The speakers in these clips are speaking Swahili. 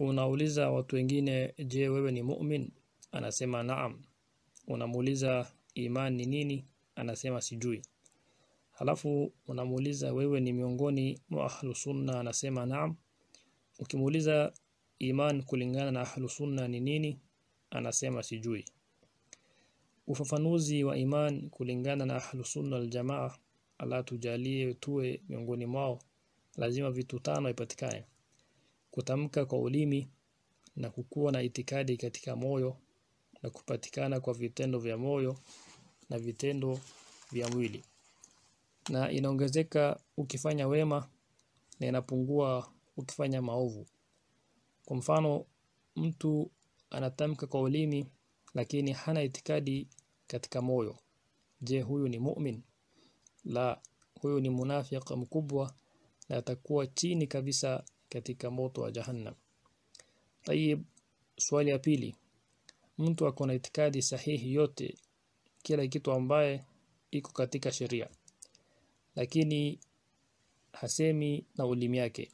Unauliza watu wengine, je, wewe ni mumin? Anasema naam. Unamuuliza iman ni nini? Anasema sijui. Halafu unamuuliza wewe ni miongoni mwa ahlu sunna? Anasema naam. Ukimuuliza iman kulingana na ahlu sunna ni nini? Anasema sijui. Ufafanuzi wa iman kulingana na ahlu sunna aljamaa, Allah tujalie tuwe miongoni mwao, lazima vitu tano ipatikane kutamka kwa ulimi na kukua na itikadi katika moyo na kupatikana kwa vitendo vya moyo na vitendo vya mwili na inaongezeka ukifanya wema na inapungua ukifanya maovu kwa mfano mtu anatamka kwa ulimi lakini hana itikadi katika moyo je huyu ni mu'min la huyu ni munafiq mkubwa na atakuwa chini kabisa katika moto wa jahannam tayeb swali ya pili mtu ako na itikadi sahihi yote kila kitu ambaye iko katika sheria lakini hasemi na ulimi yake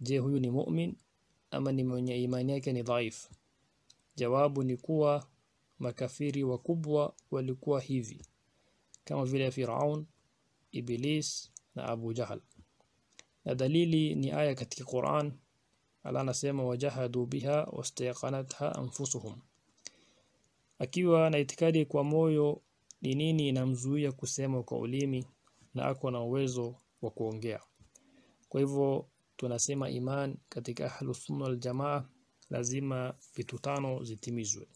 je huyu ni mu'min ama ni mwenye imani yake ni dhaif jawabu ni kuwa makafiri wakubwa walikuwa hivi kama vile Firaun Iblis na Abu Jahal na dalili ni aya katika Qur'an Allah anasema wajahadu biha wastayqanatha anfusuhum akiwa na itikadi kwa moyo ni nini inamzuia kusema kwa ulimi na ako na uwezo wa kuongea kwa hivyo tunasema iman katika ahlus sunna wal jamaa lazima vitu tano zitimizwe